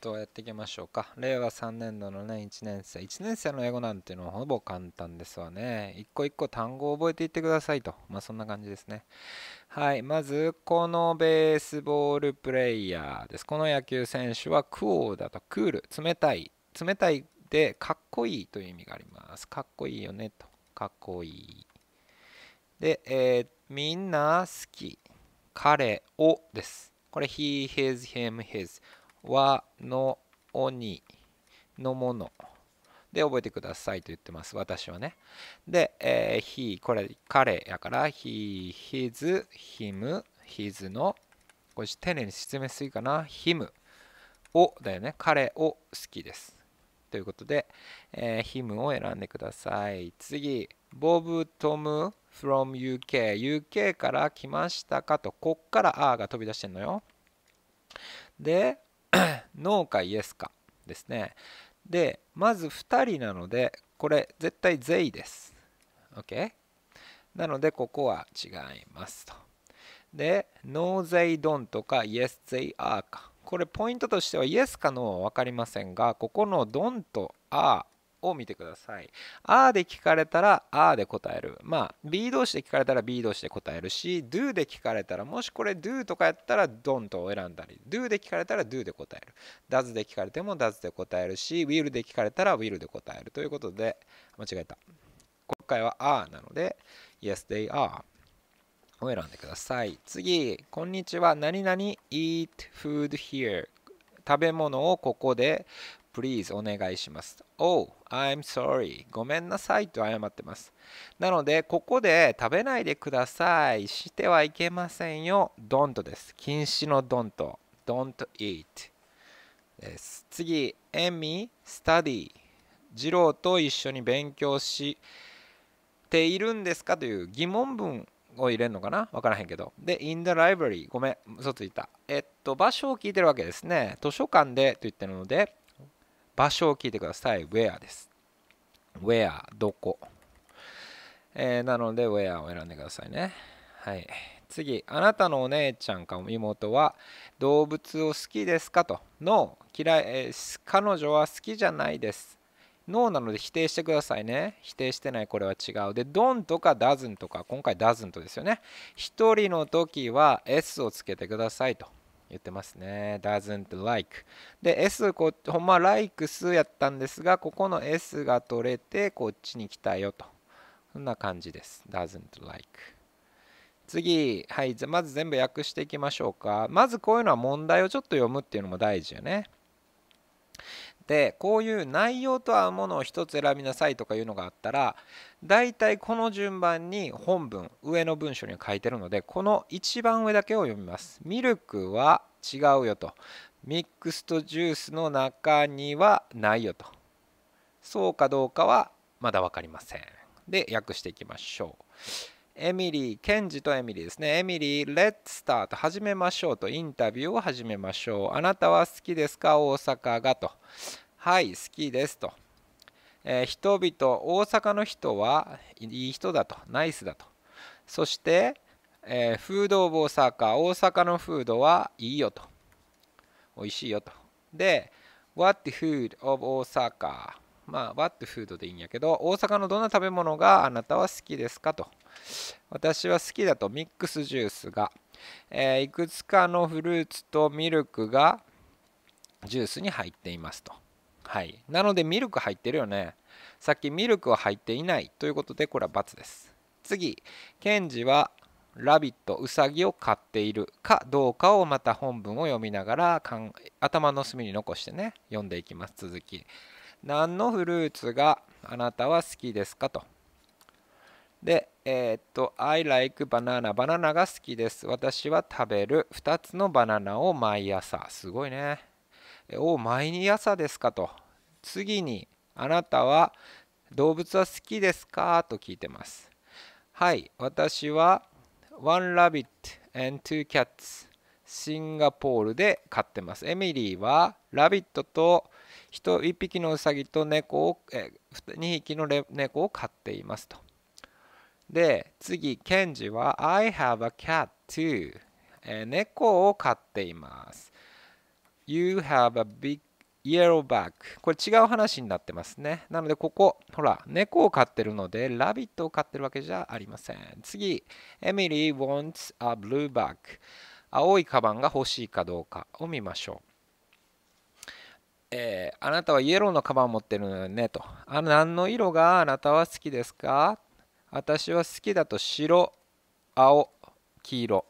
とやっていきましょうか。令和3年度のね、1年生。1年生の英語なんていうのはほぼ簡単ですわね。一個一個単語を覚えていってくださいと。まあそんな感じですね。はい。まず、このベースボールプレイヤーです。この野球選手はクオーだとクール、冷たい。冷たいでかっこいいという意味があります。かっこいいよねと。かっこいい。で、えー、みんな好き。彼をです。これ、he, his, him, his。和の鬼のもので覚えてくださいと言ってます、私はね。で、えー、he、これ、彼やから、he, his, him, his の、これ丁寧に説明するかな、him をだよね、彼を好きです。ということで、えー、him を選んでください。次、ボブ・トムユ r ケ m UK。UK から来ましたかと、こっから R が飛び出してんのよ。で、ノーかイエスかですねでまず2人なのでこれ絶対全員です OK なのでここは違いますとでノーゼイドンとかイエスゼイアーかこれポイントとしてはイエスかノーは分かりませんがここのドンとアを見てください。あーで聞かれたらあーで答える。まあ B 同士で聞かれたら B 同士で答えるし do で聞かれたらもしこれ do とかやったら don't を選んだり do で聞かれたら do で答える。does で聞かれても does で答えるし will で聞かれたら will で答えるということで間違えた。今回はあーなので yes they are を選んでください。次、こんにちは。何々 eat food here 食べ物をここで please お願いします。Oh, I'm sorry ごめんなさいと謝ってます。なので、ここで食べないでください。してはいけませんよ。don't です。禁止の don't。don't eat です。次、エミ、study。次郎と一緒に勉強しているんですかという疑問文を入れるのかなわからへんけど。で、in the library。ごめん、嘘ついた。えっと、場所を聞いてるわけですね。図書館でと言ってるので、場所を聞いてください。where です。where どこ。えー、なので where を選んでくださいね。はい。次、あなたのお姉ちゃんか妹は動物を好きですかと。の嫌い、えー、彼女は好きじゃないです。ノーなので否定してくださいね。否定してない、これは違う。で、どんとかダズンとか、今回ダズンとですよね。1人の時は S をつけてくださいと。言ってますね。doesn't like で S こほんま likes やったんですがここの S が取れてこっちに来たよとそんな感じです doesn't like 次はいまず全部訳していきましょうかまずこういうのは問題をちょっと読むっていうのも大事よねでこういう内容とはものを1つ選びなさいとかいうのがあったら大体この順番に本文上の文章に書いてるのでこの一番上だけを読みます。ミルクは違うよとミックスとジュースの中にはないよとそうかどうかはまだ分かりません。で訳していきましょう。エミリー、ケンジとエミリーですね。エミリー、レッツスタート、始めましょうと、インタビューを始めましょう。あなたは好きですか、大阪がと。はい、好きですと。えー、人々、大阪の人はいい人だと、ナイスだと。そして、えー、フードオブ大阪、大阪のフードはいいよと。美味しいよと。で、What food of 大阪まあ、What food でいいんやけど、大阪のどんな食べ物があなたは好きですかと。私は好きだとミックスジュースが、えー、いくつかのフルーツとミルクがジュースに入っていますと。はい。なのでミルク入ってるよね。さっきミルクは入っていないということでこれは×です。次、ケンジはラビット、ウサギを飼っているかどうかをまた本文を読みながら頭の隅に残してね、読んでいきます。続き。何のフルーツがあなたは好きですかと。で、えー、っと、I like banana. バナナが好きです。私は食べる。2つのバナナを毎朝。すごいね。お、毎朝ですかと。次に、あなたは動物は好きですかと聞いてます。はい、私は One Rabbit and Two Cats シンガポールで飼ってます。エミリーはラビットと1匹のウサギと猫を、2匹の猫を飼っていますと。で、次、ケンジは I have a cat too、えー、猫を飼っています。You have a big yellow bag これ違う話になってますね。なのでここ、ほら、猫を飼ってるので、ラビットを飼ってるわけじゃありません。次、エミリー wants a blue bag 青いカバンが欲しいかどうかを見ましょう。えー、あなたはイエローのカバンを持ってるのよねと。あ何の色があなたは好きですか私は好きだと白、青、黄色。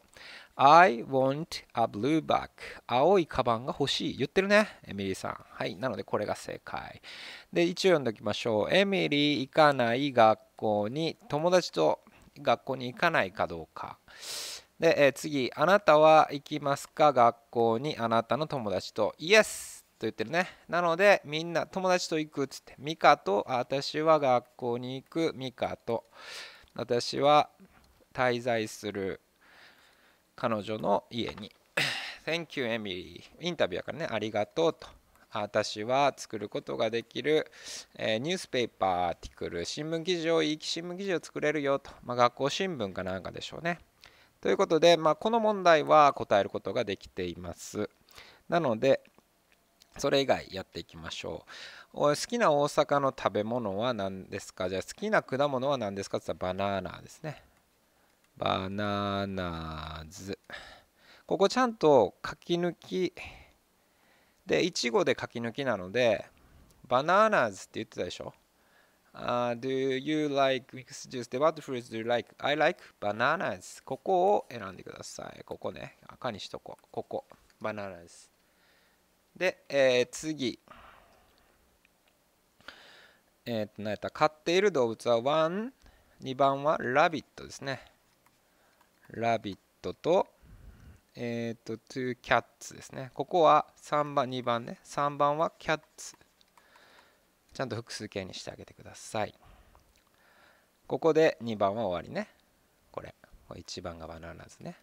I want a blue bag. 青いカバンが欲しい。言ってるね、エミリーさん。はい。なので、これが正解。で、一応読んでおきましょう。エミリー行かない学校に、友達と学校に行かないかどうか。で、えー、次、あなたは行きますか学校にあなたの友達と。Yes! 言ってるね。なので、みんな友達と行くっつって、ミカと、私は学校に行く、ミカと、私は滞在する彼女の家に。Thank you, Emily. インタビューやからね、ありがとうと。私は作ることができる、えー、ニュースペーパー、アーティクル、新聞記事を、いい新聞記事を作れるよと。まあ、学校新聞かなんかでしょうね。ということで、まあ、この問題は答えることができています。なので、それ以外やっていきましょう。好きな大阪の食べ物は何ですかじゃあ好きな果物は何ですかって言ったらバナナですね。バナナズ。ここちゃんと書き抜きで、いちごで書き抜きなので、バナナズって言ってたでしょ、uh, ?Do you like mixed juice? で、what fruits do you like?I like bananas. ここを選んでください。ここね。赤にしとこう。ここ。バナナズ。で、えー、次。えっ、と、何やった飼っている動物はワン、2番はラビットですね。ラビットと、えっ、と、2キャッツですね。ここは3番、2番ね。3番はキャッツ。ちゃんと複数形にしてあげてください。ここで2番は終わりね。これ。1番がバナナズね。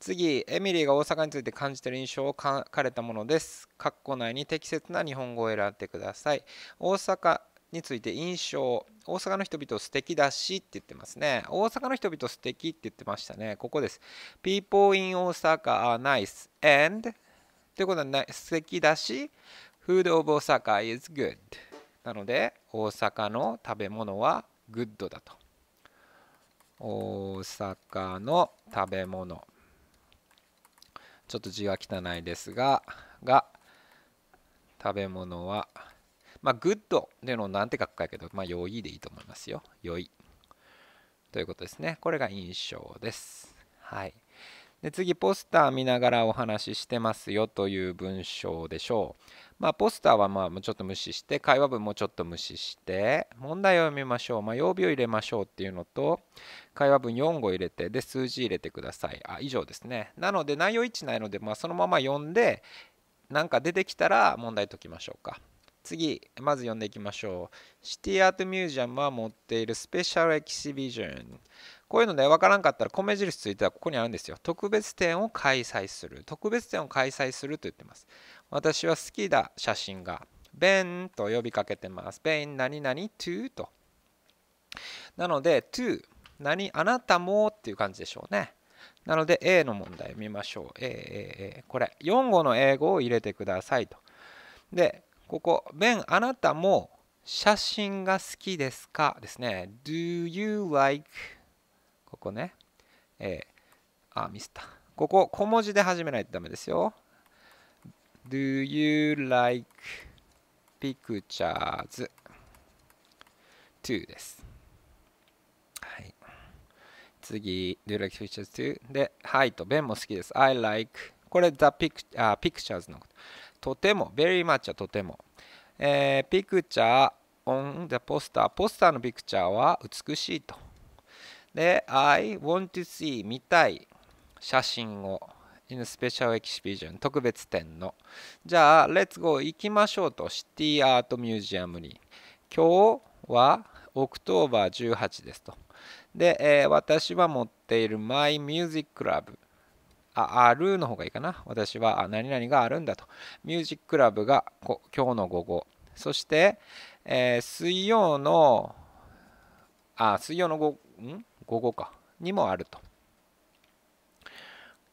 次エミリーが大阪について感じている印象を書かれたものです括弧内に適切な日本語を選んでください大阪について印象大阪の人々素敵だしって言ってますね大阪の人々素敵って言ってましたねここです People in 大阪 are nice and ということは、素敵だし Food of Osaka is good なので大阪の食べ物はグッドだと大阪の食べ物ちょっと字が汚いですがが食べ物はまあグッドっのなんて書くかやけどまあ良いでいいと思いますよ良いということですねこれが印象ですはいで次ポスター見ながらお話ししてますよという文章でしょう。まあポスターはまあちょっと無視して会話文もちょっと無視して問題を読みましょう、まあ、曜日を入れましょうっていうのと会話文4語入れてで数字入れてください。あ以上ですね。なので内容一致ないので、まあ、そのまま読んで何か出てきたら問題解きましょうか。次まず読んでいきましょう。シティアートミュージアムは持っているスペシャルエキシビジョン。こういうのね、わからんかったら、米印ついてはここにあるんですよ。特別展を開催する。特別展を開催すると言ってます。私は好きだ写真が、ベンと呼びかけてます。ベン何々 to と。なので、to 何あなたもっていう感じでしょうね。なので A の問題見ましょう。A、A、A。これ、4語の英語を入れてくださいと。で、ここ、ベン、あなたも写真が好きですかですね。Do you like ここね。えー、あ、ミスった。ここ、小文字で始めないとダメですよ。Do you like pictures to です。はい。次、Do you like pictures to? で、はいと、ベンも好きです。I like これ The pic あ Pictures のこと。とても、very much はとても。えー、picture on the poster。ポスターのピクチャーは美しいと。で、I want to see 見たい写真を in special exhibition 特別展の。じゃあ、Let's go 行きましょうとシティアートミュージアムに。今日はオクトーバー18ですと。で、えー、私は持っている My Music Club。あ、あるの方がいいかな。私はあ何々があるんだと。ミュージックラブがこ今日の午後。そして、えー、水曜の、あ、水曜の午後、ん午かにもあると。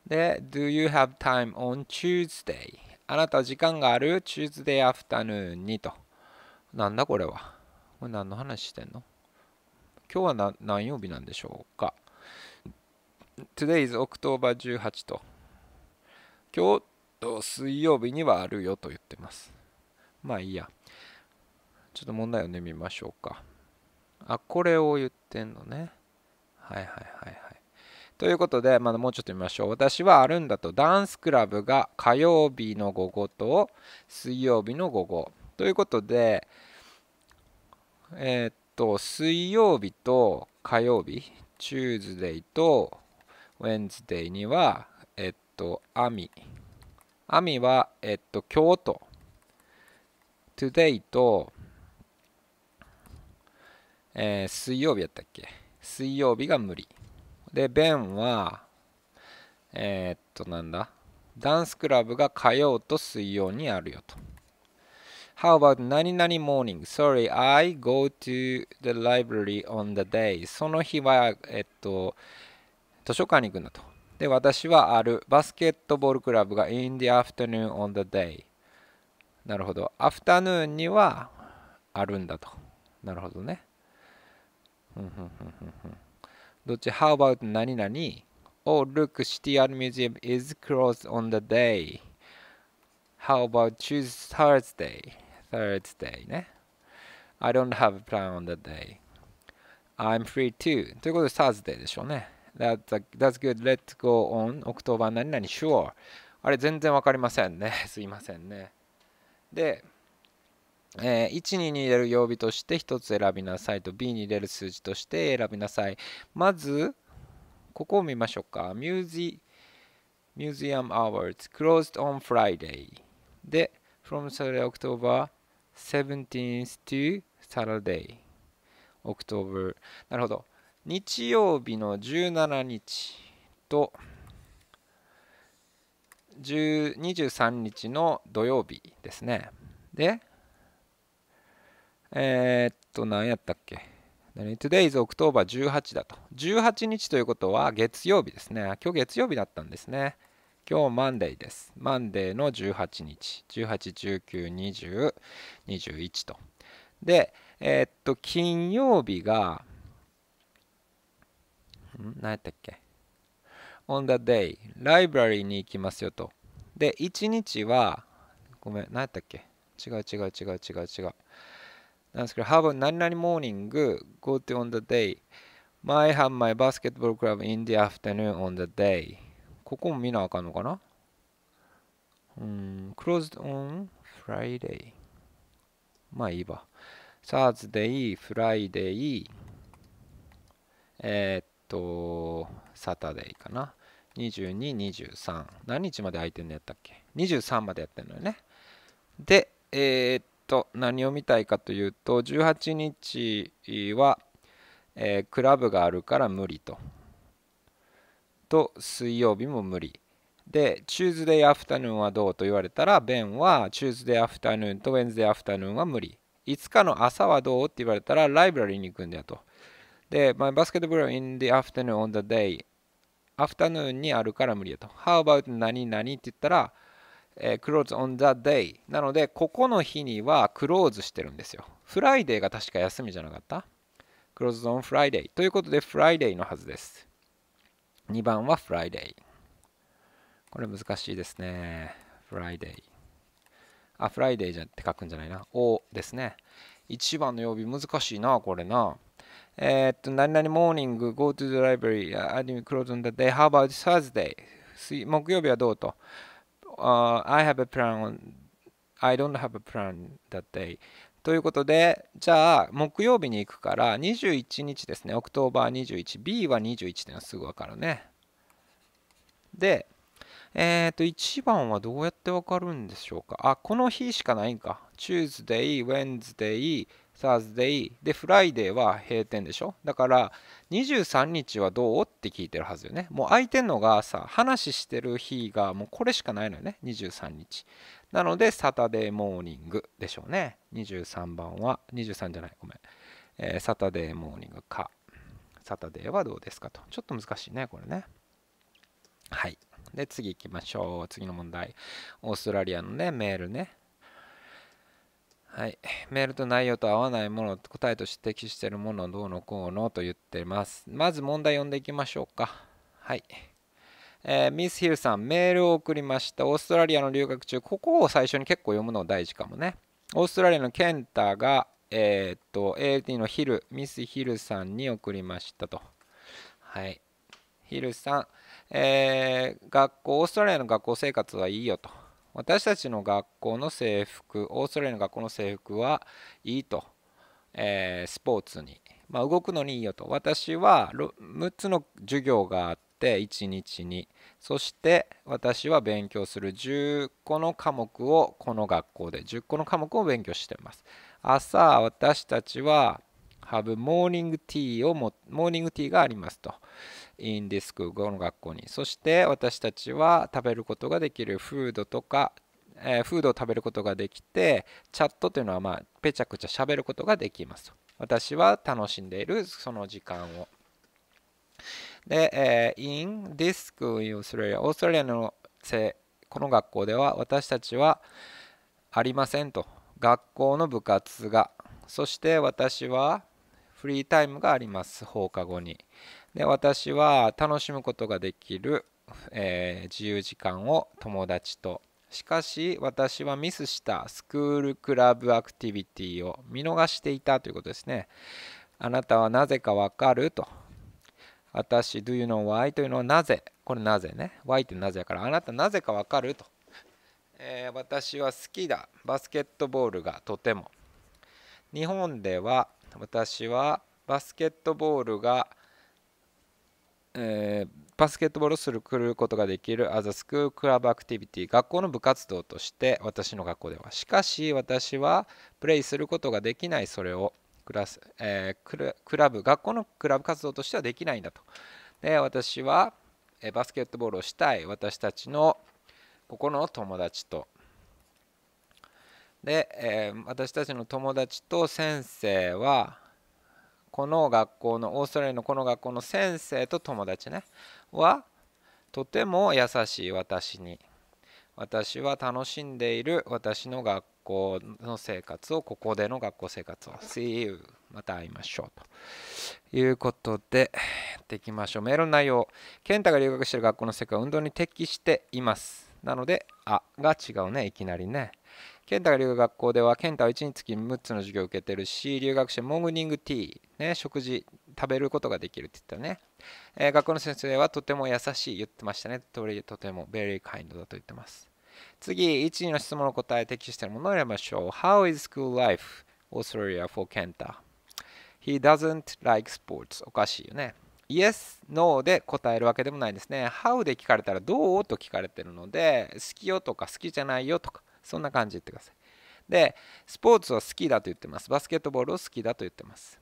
で、Do you have time on Tuesday? あなた時間がある Tuesday afternoon にと。なんだこれは。これ何の話してんの今日は何曜日なんでしょうか ?Today is October 18と。今日と水曜日にはあるよと言ってます。まあいいや。ちょっと問題をね、見ましょうか。あ、これを言ってんのね。はいはいはいはい。ということで、まだもうちょっと見ましょう。私はあるんだと、ダンスクラブが火曜日の午後と水曜日の午後。ということで、えー、っと、水曜日と火曜日、チューズデイとウェンズデイには、えっと、アミ。アミは、えっと、京都。トゥデイと、えー、水曜日やったっけ水曜日が無理。で、ベンは、えー、っと、なんだ。ダンスクラブが火曜と水曜にあるよと。How about 何々 morning? Sorry, I go to the library on the day. その日は、えっと、図書館に行くんだと。で、私はある。バスケットボールクラブが in the afternoon on the day。なるほど。アフタヌーンにはあるんだと。なるほどね。どっち How about 何々 Oh, look, City Art Museum is closed on the day. How about choose Thursday? Thursday ね。I don't have a plan on the day. I'm free too. ということで Thursday でしょうね。That's, a, that's good. Let's go on October 何々 sure. あれ全然わかりませんね。すいませんね。で、えー、1、2に入れる曜日として1つ選びなさいと B に入れる数字として選びなさい。まず、ここを見ましょうか。ミュージ、ミュージアム・アワーズ、closed on Friday で、from Saturday, October 17th to Saturday, October なるほど。日曜日の17日と23日の土曜日ですね。で、えー、っと、何やったっけ ?Today is October 18だと。18日ということは月曜日ですね。今日月曜日だったんですね。今日マンデーです。マンデーの18日。18、19、20、21と。で、えー、っと、金曜日が、ん何やったっけ ?on the day, ライブラリーに行きますよと。で、1日は、ごめん、何やったっけ違う違う違う違う違う。なんですけど、Have a 何々 morning, go to on the day. My have my basketball club in the afternoon on the day. ここも見なあかんのかなうん、closed on Friday. まあいいわ。Thursday, Friday, えー、っと、Saturday かな。22、23。何日まで空いてんのやったっけ ?23 までやってんのよね。で、えー、っと何を見たいかというと18日は、えー、クラブがあるから無理と。と水曜日も無理。で、チューズデイアフタヌーンはどうと言われたら、ベンはチューズデイアフタヌーンとウェンズデイアフタヌーンは無理。5日の朝はどうって言われたら、ライブラリーに行くんだよと。で、My basketball in the afternoon on the day。アフタヌーンにあるから無理やと。How about 何々って言ったら、クロー、ズオンザデイなのでここの日にはクローズしてるんですよフライデーが確か休みじゃなかったクローズオンフライデーということでフライデーのはずです2番はフライデーこれ難しいですねフライデーあフライデーじゃって書くんじゃないなおですね1番の曜日難しいなこれなえー、っと、何々モーニング、go to the library, アニメクローズオンザデイ h o w about Thursday? 木曜日はどうと uh, I have a plan on, I don't have a plan that day ということで、じゃあ、木曜日に行くから、21日ですね、オクトーバー21、B は21ってのはすぐ分かるね。で、えっ、ー、と、1番はどうやって分かるんでしょうか。あ、この日しかないんか。Tuesday, Wednesday, サーズデイ、でフライデーは閉店でしょだから23日はどうって聞いてるはずよねもう空いてんのがさ話してる日がもうこれしかないのよね23日なのでサタデーモーニングでしょうね23番は23じゃないごめん、えー、サタデーモーニングかサタデーはどうですかとちょっと難しいねこれねはいで次行きましょう次の問題オーストラリアのねメールねはい、メールと内容と合わないもの答えと指摘しているものどうのこうのと言っていますまず問題読んでいきましょうかはい、えー、ミスヒルさんメールを送りましたオーストラリアの留学中ここを最初に結構読むの大事かもねオーストラリアのケンタがえー、っと ALT のヒルミスヒルさんに送りましたとはいヒルさん、えー、学校オーストラリアの学校生活はいいよと私たちの学校の制服オーストラリアの学校の制服はいいと、えー、スポーツに、まあ、動くのにいいよと私は 6, つの授業があって1日にそして私は勉強する10個の科目をこの学校で10個の科目を勉強してます朝私たちはハブをモーニングティーがありますとインディスク語の学校にそして私たちは食べることができるフードとか、えー、フードを食べることができてチャットというのはまあぺちゃくちゃ喋ることができます私は楽しんでいるその時間をで、えー、in this school in オーストラリアのこの学校では私たちはありませんと学校の部活がそして私はフリータイムがあります放課後にで私は楽しむことができる、えー、自由時間を友達としかし私はミスしたスクールクラブアクティビティを見逃していたということですねあなたはなぜかわかると私 Do you know why というのはなぜこれなぜね why ってなぜやからあなたなぜかわかると、えー、私は好きだバスケットボールがとても日本では私はバスケットボールがえーバスケットボールをするくることができるアザスクールクラブアクティビティ学校の部活動として私の学校ではしかし私はプレイすることができないそれをクラス、えー、クラブ学校のクラブ活動としてはできないんだとで私は、えー、バスケットボールをしたい私たちのここの友達とで、えー、私たちの友達と先生はこの学校のオーストラリアのこの学校の先生と友達ねはとても優しい私に私は楽しんでいる私の学校の生活をここでの学校生活を See you また会いましょうということでやっていきましょうメールの内容健太が留学している学校の世界は運動に適していますなので「あ」が違うねいきなりね健太が留学校では健太は1日つき6つの授業を受けてるし留学生モーニングティー、ね、食事食べることができるって言ったね、えー、学校の先生はとても優しい言ってましたねとてもベリーカインドだと言ってます次1位の質問の答え適しているものを選びましょう How is school life Australia for Kenta? He doesn't like sports おかしいよね Yes, No で答えるわけでもないですね。How で聞かれたらどうと聞かれてるので、好きよとか好きじゃないよとか、そんな感じ言ってください。で、スポーツを好きだと言ってます。バスケットボールを好きだと言ってます。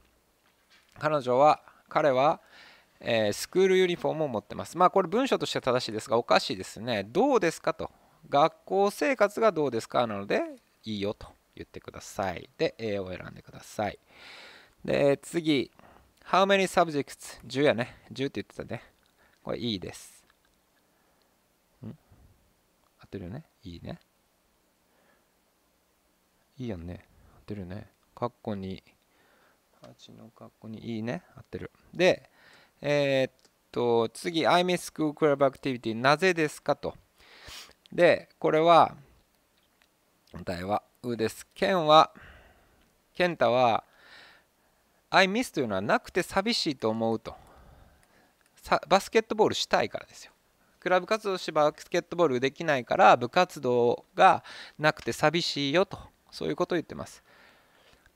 彼女は、彼は、えー、スクールユニフォームを持ってます。まあこれ文章として正しいですが、おかしいですね。どうですかと。学校生活がどうですかなので、いいよと言ってください。で、A を選んでください。で、次。How many subjects? 10やね。10って言ってたね。これいいです。ん合ってるよねいいね。いいやんね。合ってるね。カッコに、8のカッコにいいね。合ってる。で、えー、っと、次、I miss school club activity。なぜですかと。で、これは、答えは、うです。ケンは、ケンタは、I miss というのはなくて寂しいと思うと。バスケットボールしたいからですよ。クラブ活動してバスケットボールできないから部活動がなくて寂しいよとそういうことを言ってます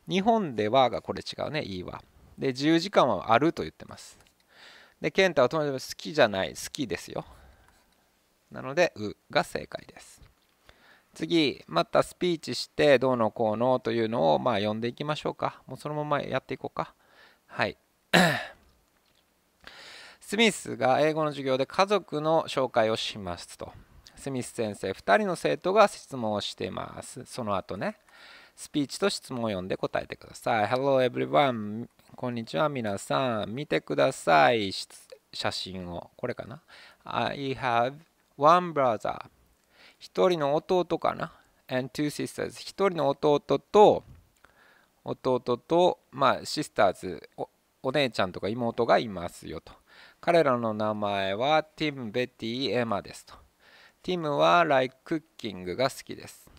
日本ではがこれ違うねいいわで自由時間はあると言ってますで健太は友達好きじゃない好きですよなのでうが正解です次またスピーチしてどうのこうのというのをまあ読んでいきましょうかもうそのままやっていこうかはい スミスが英語の授業で家族の紹介をしますとスミス先生2人の生徒が質問をしていますその後ねスピーチと質問を読んで答えてください。Hello everyone! こんにちは皆さん。見てください。写真を。これかな ?I have one brother. 一人の弟かな ?and two sisters. 一人の弟と弟と、まあ、シスターズお、お姉ちゃんとか妹がいますよと。彼らの名前はティム、ベティ、エマですと。ティムは like cooking が好きです。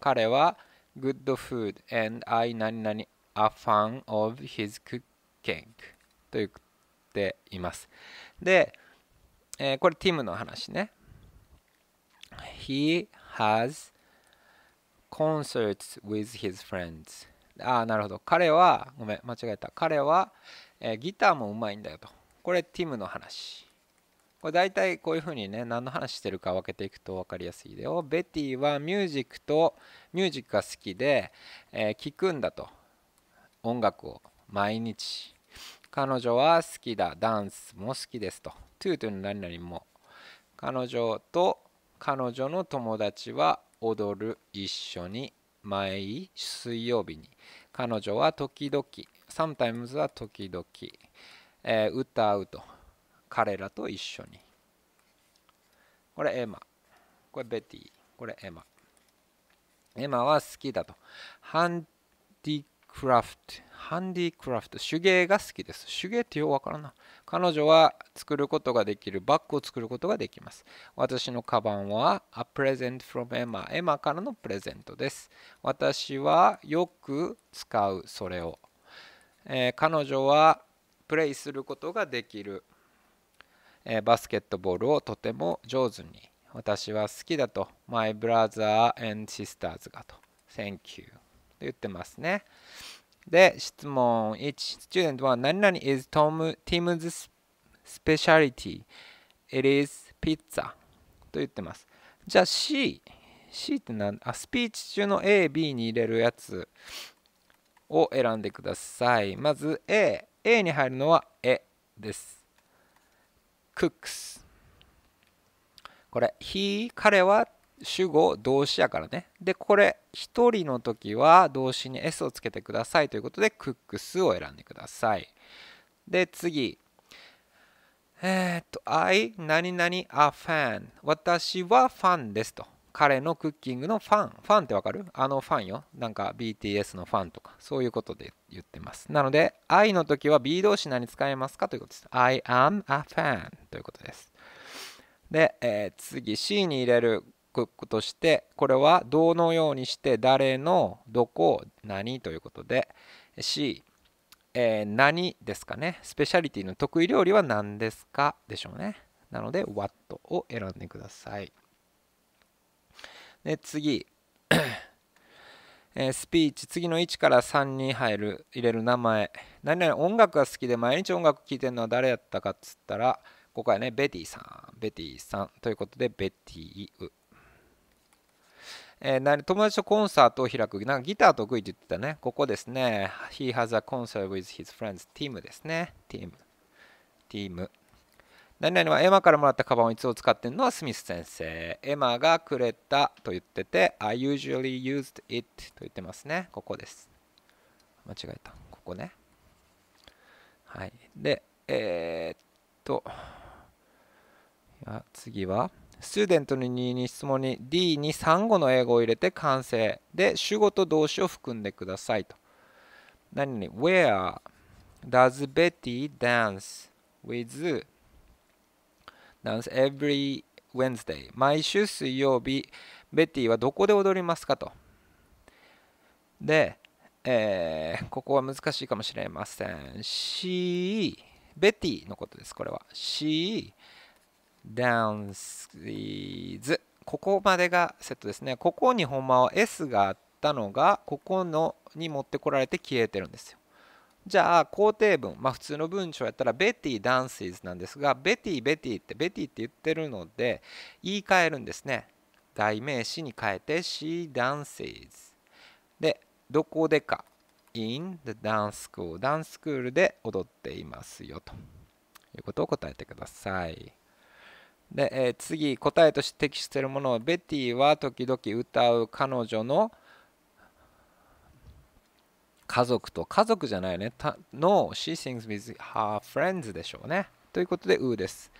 彼は good food and I 何々 a fan of his cooking と言っています。で、えー、これティムの話ね。He has concerts with his friends. ああ、なるほど。彼は、ごめん、間違えた。彼は、えー、ギターもうまいんだよと。これティムの話。これ大体こういうふうにね何の話してるか分けていくと分かりやすいでよベティはミュージックとミュージックが好きで、えー、聞くんだと音楽を毎日彼女は好きだダンスも好きですとトゥーというの何々も彼女と彼女の友達は踊る一緒に毎水曜日に彼女は時々 sometimes は時々、えー、歌うと彼らと一緒に。これエマ。これベティ。これエマ。エマは好きだと。ハンディクラフト。ハンディクラフト。手芸が好きです。手芸ってようわからな。彼女は作ることができる。バッグを作ることができます。私のカバンは A present from エマ。エマからのプレゼントです。私はよく使うそれを。えー、彼女はプレイすることができる。えー、バスケットボールをとても上手に私は好きだと My brother and sisters がと Thank you と言ってますねで質問1 Student は何々 is Tom, Tim's speciality It is pizza と言ってますじゃあ C C って何あスピーチ中の AB に入れるやつを選んでくださいまず A A に入るのは「え」です cooks これ he 彼は主語動詞やからねでこれ一人の時は動詞に s をつけてくださいということで cooks を選んでくださいで次えー、っと I 何々 a fan 私はファンですと彼のクッキングのファンファンってわかるあのファンよなんか BTS のファンとかそういうことで言ってますなので I の時は B 動詞何使えますかということです I am a fan ということですで、えー、次 C に入れるクックとしてこれはどのようにして誰のどこ何ということで C、えー、何ですかねスペシャリティの得意料理は何ですかでしょうねなので What を選んでくださいで次えー、スピーチ次の1から3に入る入れる名前何々音楽が好きで毎日音楽聴いてるのは誰やったかっつったらここはねベティさんベティさんということでベティウ、えー、友達とコンサートを開くなんかギター得意って言ってたねここですね He has a concert with his friends ティムですねティムティム何々はエマからもらったカバンをいつも使ってるのはスミス先生。エマがくれたと言ってて、I usually used it と言ってますね。ここです。間違えた。ここね。はい。で、えー、っと、次は、スーデントに質問に D に3語の英語を入れて完成で主語と動詞を含んでくださいと。何々 Where does Betty dance with ダンス e every Wednesday 毎週水曜日ベティはどこで踊りますかとで、えー、ここは難しいかもしれません She ベティのことですこれは She dances ここまでがセットですねここにほんまは S があったのがここのに持ってこられて消えてるんですよじゃあ肯定文、まあ、普通の文章やったらベティ・ダンシーズなんですがベティ・ベティってベティって言ってるので言い換えるんですね代名詞に変えて She dances でどこでか in the dance school ダンススクールで踊っていますよということを答えてくださいで、えー、次答えとして適しているものをベティは時々歌う彼女の家族と家族じゃないね。の、she sings with her friends でしょうね。ということで、うです。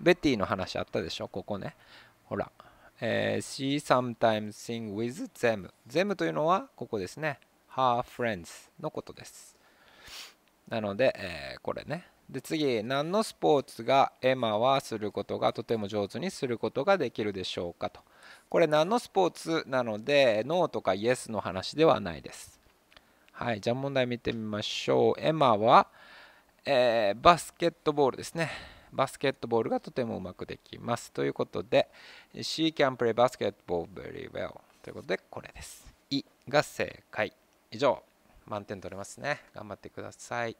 ベティの話あったでしょ、ここね。ほら。えー、she sometimes sing with them. them というのは、ここですね。her friends のことです。なので、えー、これね。で次、何のスポーツがエマはすることがとても上手にすることができるでしょうかと。これ何のスポーツなので、ノーとかイエスの話ではないです。はい、じゃあ問題見てみましょう。エマは、えー、バスケットボールですね。バスケットボールがとてもうまくできます。ということで、She can play basketball very well. ということで、これです。いが正解。以上、満点取れますね。頑張ってください。